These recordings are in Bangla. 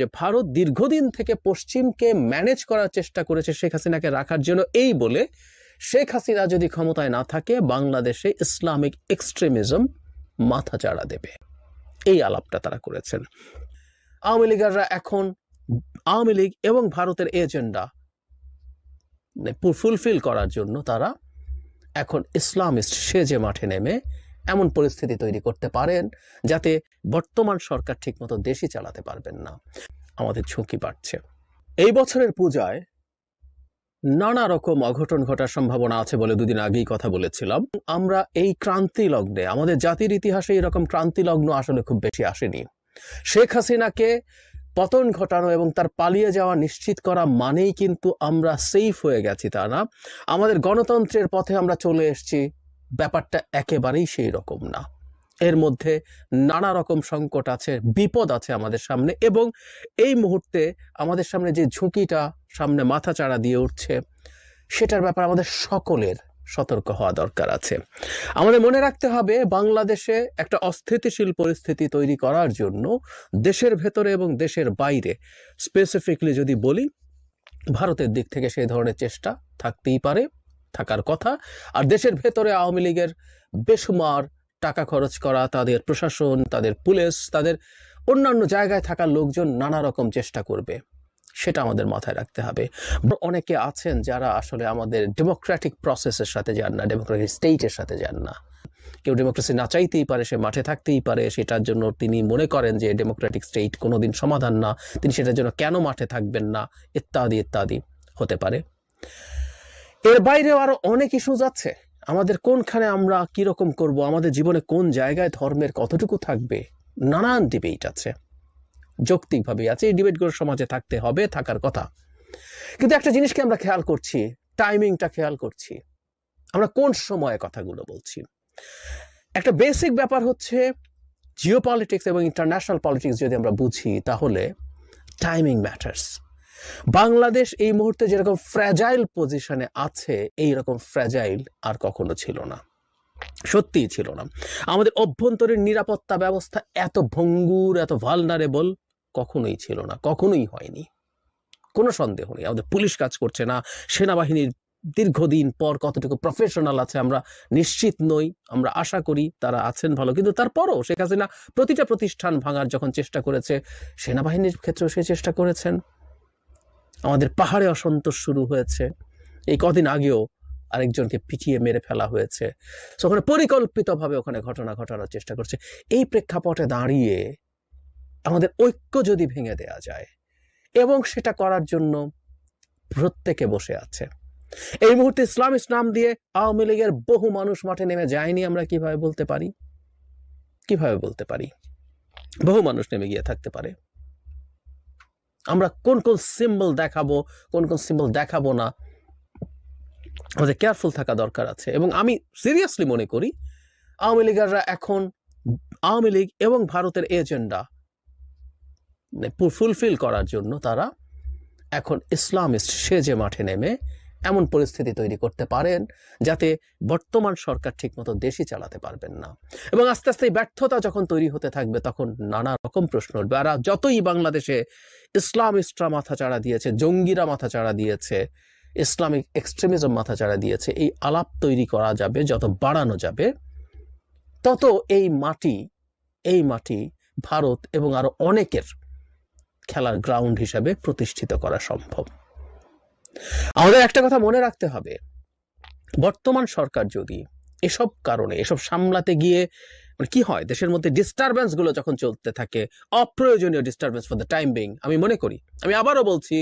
যে ভারত দীর্ঘদিন থেকে পশ্চিমকে ম্যানেজ করার চেষ্টা করেছে শেখ হাসিনাকে রাখার জন্য এই বলে শেখ হাসিনা যদি ক্ষমতায় না থাকে বাংলাদেশে ইসলামিক এক্সট্রিমিজম মাথা চাড়া দেবে এই আলাপটা তারা করেছেন আওয়ামী লীগাররা এখন আওয়ামী লীগ এবং ভারতের এজেন্ডা ফুলফিল করার জন্য তারা এখন ইসলামিস্ট সেজে মাঠে নেমে এমন পরিস্থিতি তৈরি করতে পারেন যাতে বর্তমান সরকার ঠিকমতো দেশই চালাতে পারবেন না আমাদের ঝুঁকি বাড়ছে এই বছরের পূজায় নানা রকম অঘটন ঘটার সম্ভাবনা আছে বলে দুদিন আগেই কথা বলেছিলাম আমরা এই ক্রান্তি লগ্নে আমাদের জাতির ইতিহাসে এরকম ক্রান্তি লগ্ন আসলে খুব বেশি আসেনি শেখ হাসিনাকে পতন ঘটানো এবং তার পালিয়ে যাওয়া নিশ্চিত করা মানেই কিন্তু আমরা সেফ হয়ে গেছি তা না আমাদের গণতন্ত্রের পথে আমরা চলে এসছি ব্যাপারটা একেবারেই সেই রকম না এর মধ্যে নানা রকম সংকট আছে বিপদ আছে আমাদের সামনে এবং এই মুহূর্তে আমাদের সামনে যে ঝুঁকিটা সামনে মাথাচাড়া দিয়ে উঠছে সেটার ব্যাপার আমাদের সকলের সতর্ক হওয়া দরকার আছে আমাদের মনে রাখতে হবে বাংলাদেশে একটা অস্থিতিশীল পরিস্থিতি তৈরি করার জন্য দেশের ভেতরে এবং দেশের বাইরে স্পেসিফিকলি যদি বলি ভারতের দিক থেকে সেই ধরনের চেষ্টা থাকতেই পারে থাকার কথা আর দেশের ভেতরে আওয়ামী লীগের বেসুমার টাকা খরচ করা তাদের প্রশাসন তাদের পুলিশ তাদের অন্যান্য জায়গায় থাকা লোকজন নানা রকম চেষ্টা করবে সেটা আমাদের মাথায় রাখতে হবে অনেকে আছেন যারা আসলে আমাদের ডেমোক্রেটিক প্রসেসের সাথে যান না ডেমোক্রেটিক স্টেটের সাথে যান না কেউ ডেমোক্রেসি না চাইতেই পারে সে মাঠে থাকতেই পারে সেটার জন্য তিনি মনে করেন যে ডেমোক্রেটিক স্টেট কোনোদিন সমাধান না তিনি সেটার জন্য কেন মাঠে থাকবেন না ইত্যাদি ইত্যাদি হতে পারে এর বাইরেও আরও অনেক ইস্যুজ আছে আমাদের কোনখানে আমরা কীরকম করব আমাদের জীবনে কোন জায়গায় ধর্মের কতটুকু থাকবে নানান ডিবেট আছে যৌক্তিকভাবে আছে এই ডিবেটগুলো সমাজে থাকতে হবে থাকার কথা কিন্তু একটা জিনিসকে আমরা খেয়াল করছি টাইমিংটা খেয়াল করছি আমরা কোন সময়ে কথাগুলো বলছি একটা বেসিক ব্যাপার হচ্ছে জিও পলিটিক্স এবং ইন্টারন্যাশনাল পলিটিক্স যদি আমরা বুঝি তাহলে টাইমিং ম্যাটার্স বাংলাদেশ এই মুহূর্তে যেরকম ফ্র্যাজাইল পজিশনে আছে এই রকম ফ্র্যাজাইল আর কখনো ছিল না সত্যিই ছিল না আমাদের অভ্যন্তরীণ নিরাপত্তা ব্যবস্থা এত ভঙ্গুর এত ভালনারেবল কখনোই ছিল না কখনোই হয়নি কোনো সন্দেহ নেই আমাদের পুলিশ কাজ করছে না সেনাবাহিনীর দীর্ঘদিন পর কতটুকু প্রফেশনাল আছে আমরা নিশ্চিত নই আমরা আশা করি তারা আছেন ভালো কিন্তু তারপরও শেখ হাসিনা প্রতিটা প্রতিষ্ঠান ভাঙার যখন চেষ্টা করেছে সেনাবাহিনীর ক্ষেত্রেও সে চেষ্টা করেছেন আমাদের পাহাড়ে অসন্তোষ শুরু হয়েছে এই কদিন আগেও আরেকজনকে পিটিয়ে মেরে ফেলা হয়েছে ওখানে পরিকল্পিতভাবে ওখানে ঘটনা ঘটানোর চেষ্টা করছে এই প্রেক্ষাপটে দাঁড়িয়ে আমাদের ঐক্য যদি ভেঙে দেয়া যায় এবং সেটা করার জন্য প্রত্যেকে বসে আছে এই মুহূর্তে ইসলাম ইসলাম দিয়ে আওয়ামী লীগের বহু মানুষ মাঠে নেমে যায়নি আমরা কিভাবে বলতে পারি কিভাবে বলতে পারি বহু মানুষ নেমে গিয়ে থাকতে পারে আমরা কোন কোন সিম্বল দেখাবো কোন কোন সিম্বল দেখাবো না আমাদের কেয়ারফুল থাকা দরকার আছে এবং আমি সিরিয়াসলি মনে করি আওয়ামী লীগাররা এখন আওয়ামী লীগ এবং ভারতের এজেন্ডা মানে ফুলফিল করার জন্য তারা এখন ইসলামিস্ট সেজে মাঠে নেমে এমন পরিস্থিতি তৈরি করতে পারেন যাতে বর্তমান সরকার ঠিকমতো দেশই চালাতে পারবেন না এবং আস্তে আস্তে ব্যর্থতা যখন তৈরি হতে থাকবে তখন নানা রকম প্রশ্ন উঠবে আর যতই বাংলাদেশে ইসলামিস্টরা চাড়া দিয়েছে জঙ্গিরা মাথা চাড়া দিয়েছে ইসলামিক এক্সট্রিমিজম মাথাচাড়া দিয়েছে এই আলাপ তৈরি করা যাবে যত বাড়ানো যাবে তত এই মাটি এই মাটি ভারত এবং আরও অনেকের খেলার গ্রাউন্ড হিসাবে প্রতিষ্ঠিত করা সম্ভব আমাদের একটা কথা মনে রাখতে হবে বর্তমান সরকার যদি এসব কারণে এসব সামলাতে গিয়ে মানে কি হয় দেশের মধ্যে ডিস্টারবেন্সগুলো যখন চলতে থাকে অপ্রয়োজনীয় disturbance for the time being আমি মনে করি আমি আবারও বলছি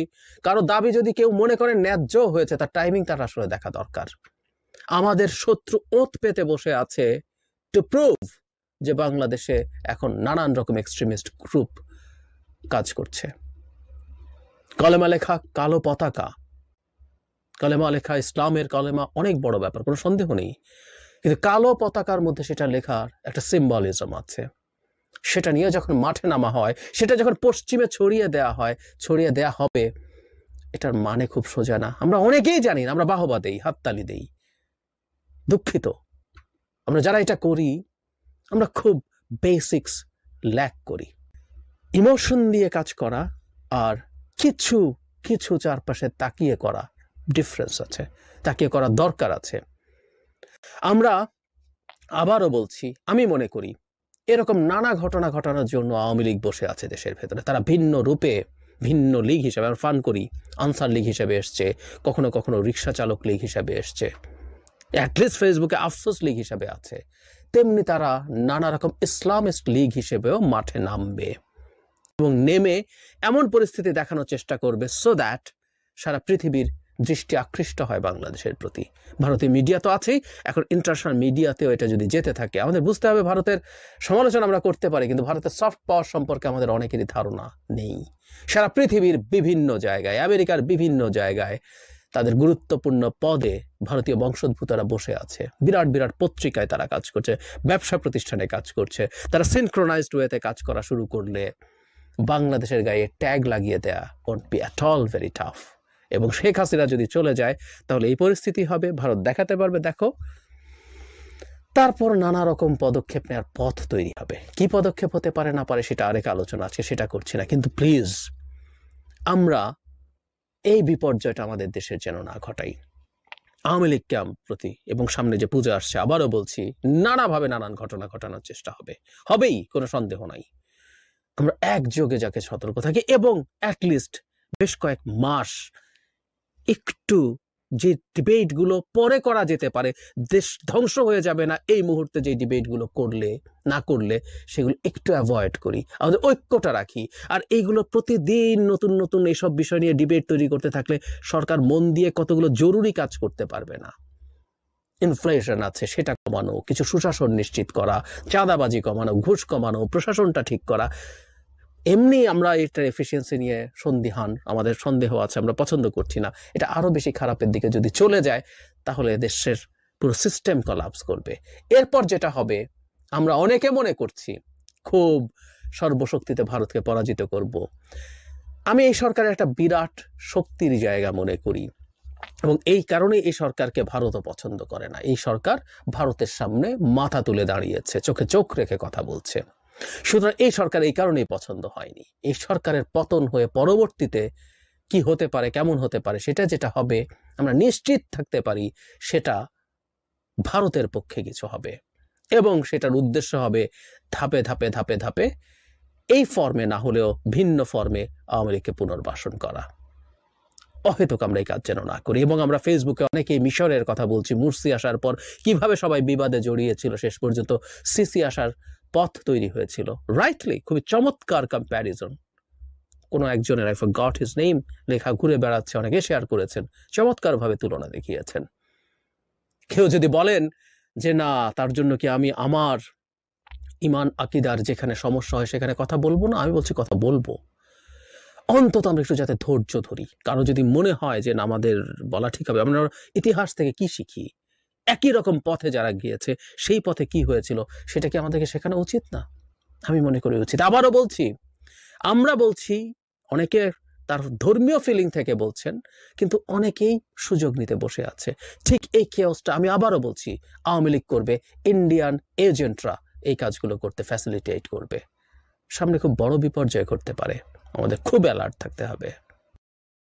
কারো দাবি যদি কেউ মনে করে ন্যায্য হয়েছে তার টাইমিং তার আসলে দেখা দরকার আমাদের শত্রু ওঁত পেতে বসে আছে টু প্রুভ যে বাংলাদেশে এখন নানান রকম এক্সট্রিমিস্ট গ্রুপ কাজ করছে কলেমা লেখা কালো পতাকা কালেমা লেখা ইসলামের কালেমা অনেক বড় ব্যাপার কোনো সন্দেহ নেই কিন্তু কালো পতাকার মধ্যে সেটা লেখার একটা সিম্বলিজম আছে সেটা নিয়ে যখন মাঠে নামা হয় সেটা যখন পশ্চিমে ছড়িয়ে দেয়া হয় ছড়িয়ে দেয়া হবে এটার মানে খুব সোজা না আমরা অনেকেই জানি না আমরা বাহবা দেই হাততালি দেই দুঃখিত আমরা যারা এটা করি আমরা খুব বেসিক্স ল্যাক করি ইমোশন দিয়ে কাজ করা আর কিছু কিছু চারপাশে তাকিয়ে করা ডিফারেন্স আছে তাকে করা দরকার আছে আমরা আবারও বলছি আমি মনে করি এরকম নানা ঘটনা ঘটানোর জন্য আওয়ামী লীগ বসে আছে দেশের ভেতরে তারা ভিন্ন রূপে ভিন্ন লীগ হিসাবে আমরা ফান করি আনসার লীগ হিসাবে এসছে কখনো কখনো রিক্সা চালক লীগ হিসাবে এসছে অ্যাটলিস্ট ফেসবুকে আফসোস লীগ হিসাবে আছে তেমনি তারা নানা রকম ইসলামিস্ট লীগ হিসেবেও মাঠে নামবে এবং নেমে এমন পরিস্থিতি দেখানোর চেষ্টা করবে সো দ্যাট সারা পৃথিবীর দৃষ্টি আকৃষ্ট হয় বাংলাদেশের প্রতি ভারতীয় মিডিয়া তো আছেই এখন ইন্টারন্যাশনাল মিডিয়াতেও এটা যদি যেতে থাকে আমাদের বুঝতে হবে ভারতের সমালোচনা আমরা করতে পারি কিন্তু ভারতের সফট পাওয়ার সম্পর্কে আমাদের অনেকেরই ধারণা নেই সারা পৃথিবীর বিভিন্ন জায়গায় আমেরিকার বিভিন্ন জায়গায় তাদের গুরুত্বপূর্ণ পদে ভারতীয় বংশোদ্ভূতরা বসে আছে বিরাট বিরাট পত্রিকায় তারা কাজ করছে ব্যবসা প্রতিষ্ঠানে কাজ করছে তারা সিনক্রোনাইজড ওয়েতে কাজ করা শুরু করলে বাংলাদেশের গায়ে ট্যাগ লাগিয়ে দেয়া won't be at all very tough এবং শেখ হাসিনা যদি চলে যায় তাহলে এই পরিস্থিতি হবে ভারত দেখাতে পারবে দেখো তারপর নানা রকম পদক্ষেপ নেওয়ার পথ তৈরি হবে কি পদক্ষেপ হতে পারে না পারে সেটা আরেক আলোচনা আছে সেটা করছি না কিন্তু প্লিজ আমরা এই বিপর্যয়টা আমাদের দেশের যেন না ঘটাই আওয়ামী লীগ ক্যাম্প প্রতি এবং সামনে যে পূজা আসছে আবারও বলছি নানাভাবে নানান ঘটনা ঘটানোর চেষ্টা হবে হবেই কোনো সন্দেহ নাই আমরা একযোগে যাকে সতর্ক থাকি এবং অ্যাটলিস্ট বেশ কয়েক মাস একটু যে ডিবেটগুলো পরে করা যেতে পারে দেশ ধ্বংস হয়ে যাবে না এই মুহূর্তে যে ডিবেটগুলো করলে না করলে সেগুলো একটু অ্যাভয়েড করি আমাদের ঐক্যটা রাখি আর এইগুলো প্রতিদিন নতুন নতুন এইসব বিষয় নিয়ে ডিবেট তৈরি করতে থাকলে সরকার মন দিয়ে কতগুলো জরুরি কাজ করতে পারবে না ইনফ্লেশন আছে সেটা কমানো কিছু সুশাসন নিশ্চিত করা চাঁদাবাজি কমানো ঘুষ কমানো প্রশাসনটা ঠিক করা এমনি আমরা এটার এফিসিয়েন্সি নিয়ে সন্দিহান আমাদের সন্দেহ আছে আমরা পছন্দ করছি না এটা আরও বেশি খারাপের দিকে যদি চলে যায় তাহলে দেশের পুরো সিস্টেম কলাপস করবে এরপর যেটা হবে আমরা অনেকে মনে করছি খুব সর্বশক্তিতে ভারতকে পরাজিত করব। আমি এই সরকারের একটা বিরাট শক্তির জায়গা মনে করি এবং এই কারণে এই সরকারকে ভারতও পছন্দ করে না এই সরকার ভারতের সামনে মাথা তুলে দাঁড়িয়েছে চোখে চোখ রেখে কথা বলছে সুতরাং এই সরকার এই কারণেই পছন্দ হয়নি এই সরকারের পতন হয়ে পরবর্তীতে কি হতে পারে কেমন হতে পারে সেটা যেটা হবে আমরা নিশ্চিত থাকতে পারি সেটা ভারতের পক্ষে কিছু হবে এবং সেটার উদ্দেশ্য হবে ধাপে ধাপে ধাপে ধাপে এই ফর্মে না হলেও ভিন্ন ফর্মে আওয়ামী লীগকে পুনর্বাসন করা অহেতুক আমরা এই কাজ যেন না করি এবং আমরা ফেসবুকে অনেকেই মিশরের কথা বলছি মুর্সি আসার পর কিভাবে সবাই বিবাদে জড়িয়েছিল শেষ পর্যন্ত সিসি আসার পথ তৈরি হয়েছিল রাইটলি খুবই চমৎকার কম্প্যারিজন কোনো একজনের I forgot his name লেখা ঘুরে বেড়াচ্ছে অনেকে শেয়ার করেছেন চমৎকারভাবে তুলনা দেখিয়েছেন কেউ যদি বলেন যে না তার জন্য কি আমি আমার ইমান আকিদার যেখানে সমস্যা হয় সেখানে কথা বলবো না আমি বলছি কথা বলবো অন্তত আমরা একটু যাতে ধৈর্য ধরি কারণ যদি মনে হয় যে না আমাদের বলা ঠিক হবে আমরা ইতিহাস থেকে কি শিখি একই রকম পথে যারা গিয়েছে সেই পথে কি হয়েছিল সেটা কি আমাদেরকে শেখানো উচিত না আমি মনে করি উচিত আবারও বলছি আমরা বলছি অনেকে তার ধর্মীয় ফিলিং থেকে বলছেন কিন্তু অনেকেই সুযোগ নিতে বসে আছে ঠিক এই কেওসটা আমি আবারও বলছি আওয়ামী লীগ করবে ইন্ডিয়ান এজেন্টরা এই কাজগুলো করতে ফ্যাসিলিটেট করবে সামনে খুব বড় বিপর্যয় করতে পারে আমাদের খুব অ্যালার্ট থাকতে হবে